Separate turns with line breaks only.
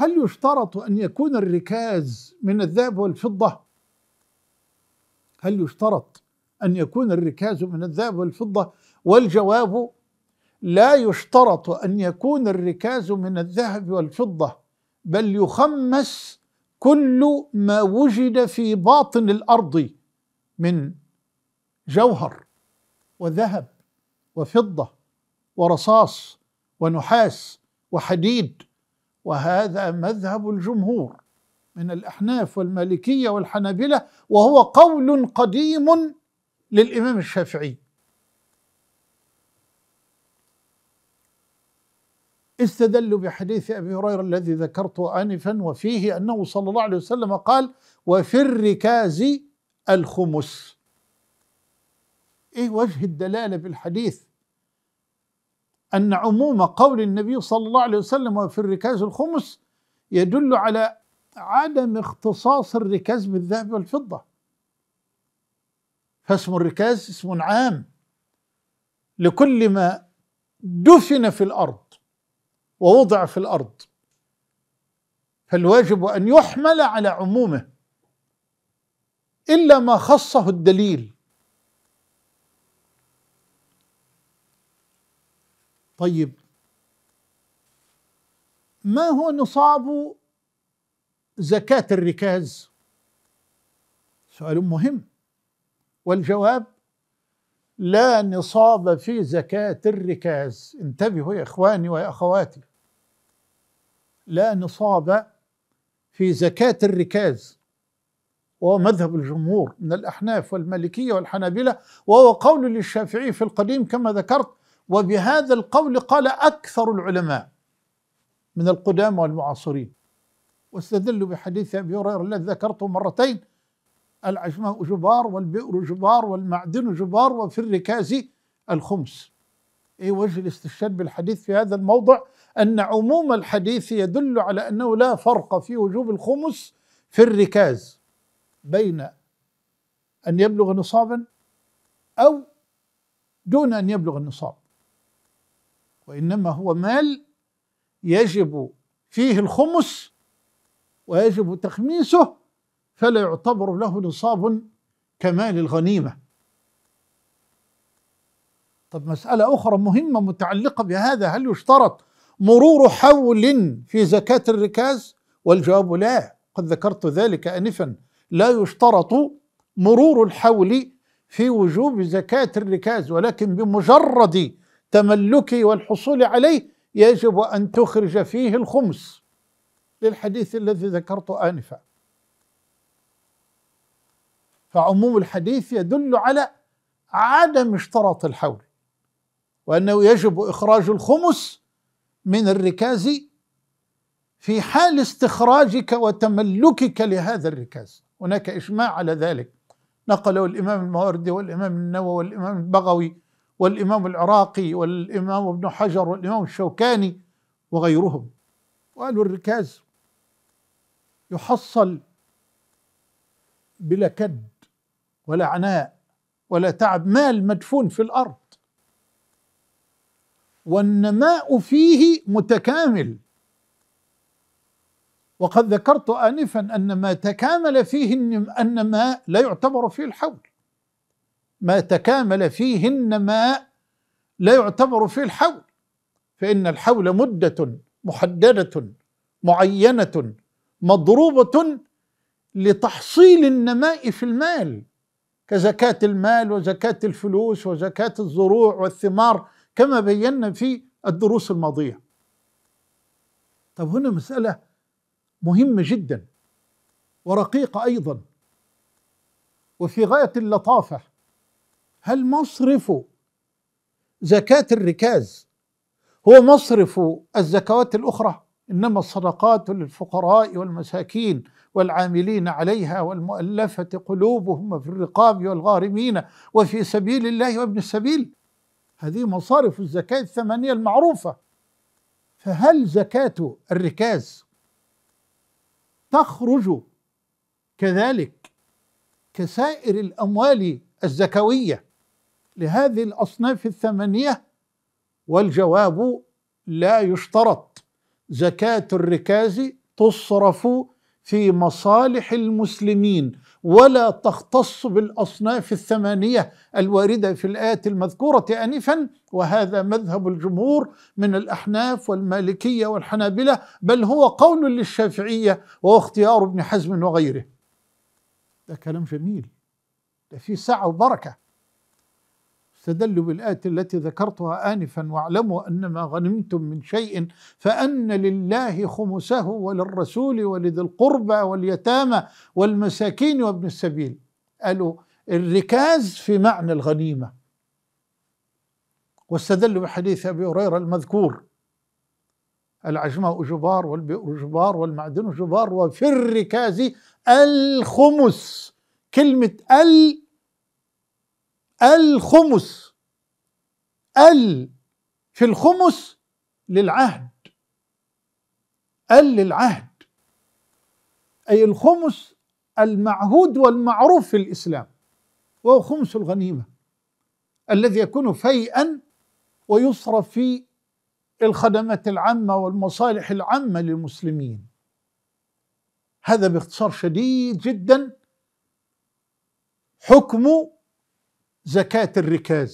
هل يشترط أن يكون الركاز من الذهب والفضة؟ هل يشترط أن يكون الركاز من الذهب والفضة؟ والجواب لا يشترط أن يكون الركاز من الذهب والفضة بل يخمس كل ما وجد في باطن الأرض من جوهر وذهب وفضة ورصاص ونحاس وحديد وهذا مذهب الجمهور من الأحناف والمالكية والحنابلة وهو قول قديم للإمام الشافعي استدلوا بحديث أبي هريرة الذي ذكرته آنفا وفيه أنه صلى الله عليه وسلم قال وفي الركاز الخمس إيه وجه الدلالة بالحديث أن عموم قول النبي صلى الله عليه وسلم وفي الركاز الخمس يدل على عدم اختصاص الركاز بالذهب والفضة فاسم الركاز اسم عام لكل ما دفن في الأرض ووضع في الأرض فالواجب أن يحمل على عمومه إلا ما خصه الدليل طيب ما هو نصاب زكاة الركاز؟ سؤال مهم والجواب لا نصاب في زكاة الركاز انتبهوا يا إخواني ويا أخواتي لا نصاب في زكاة الركاز وهو مذهب الجمهور من الأحناف والمالكية والحنابلة وهو قول للشافعي في القديم كما ذكرت وبهذا القول قال أكثر العلماء من القدامى والمعاصرين واستدلوا بحديث أبي هريرة الذي ذكرته مرتين العشماء جبار والبئر جبار والمعدن جبار وفي الركاز الخمس اي وجه الاستشهاد بالحديث في هذا الموضع ان عموم الحديث يدل على انه لا فرق في وجوب الخمس في الركاز بين ان يبلغ نصابا او دون ان يبلغ النصاب وإنما هو مال يجب فيه الخمس ويجب تخميسه فلا يعتبر له نصاب كمال الغنيمة طب مسألة أخرى مهمة متعلقة بهذا هل يشترط مرور حول في زكاة الركاز والجواب لا قد ذكرت ذلك أنفا لا يشترط مرور الحول في وجوب زكاة الركاز ولكن بمجرد تملكه والحصول عليه يجب أن تخرج فيه الخمس للحديث الذي ذكرته آنفا فعموم الحديث يدل على عدم اشتراط الحول وأنه يجب إخراج الخمس من الركاز في حال استخراجك وتملكك لهذا الركاز هناك إجماع على ذلك نقله الإمام الموردي والإمام النووي والإمام البغوي والإمام العراقي والإمام ابن حجر والإمام الشوكاني وغيرهم وقالوا الركاز يحصل بلا كد ولا عناء ولا تعب مال مدفون في الأرض والنماء فيه متكامل وقد ذكرت آنفا أن ما تكامل فيه النماء لا يعتبر فيه الحول ما تكامل فيهن ما لا يعتبر فيه الحول فإن الحول مدة محددة معينة مضروبة لتحصيل النماء في المال كزكاة المال وزكاة الفلوس وزكاة الزروع والثمار كما بينا في الدروس الماضية طب هنا مسألة مهمة جدا ورقيقة أيضا وفي غاية اللطافة هل مصرف زكاة الركاز هو مصرف الزكوات الأخرى إنما الصدقات للفقراء والمساكين والعاملين عليها والمؤلفة قلوبهم في الرقاب والغارمين وفي سبيل الله وابن السبيل هذه مصارف الزكاة الثمانية المعروفة فهل زكاة الركاز تخرج كذلك كسائر الأموال الزكوية لهذه الأصناف الثمانية والجواب لا يشترط زكاة الركاز تصرف في مصالح المسلمين ولا تختص بالأصناف الثمانية الواردة في الآية المذكورة آنفا وهذا مذهب الجمهور من الأحناف والمالكية والحنابلة بل هو قول للشافعية وهو اختيار ابن حزم وغيره ده كلام جميل ده فيه سعة وبركة استدلوا بالآية التي ذكرتها آنفا واعلموا أن ما غنمتم من شيء فأن لله خمسه وللرسول ولذي القربى واليتامى والمساكين وابن السبيل قالوا الركاز في معنى الغنيمة واستدلوا بحديث أبي هريرة المذكور العجماء جبار والبئر جبار والمعدن جبار وفي الركاز الخمس كلمة ال الخمس ال في الخمس للعهد ال للعهد أي الخمس المعهود والمعروف في الإسلام وهو خمس الغنيمة الذي يكون فيئا ويصرف في الخدمات العامة والمصالح العامة للمسلمين هذا باختصار شديد جدا حكم زكاة الركاز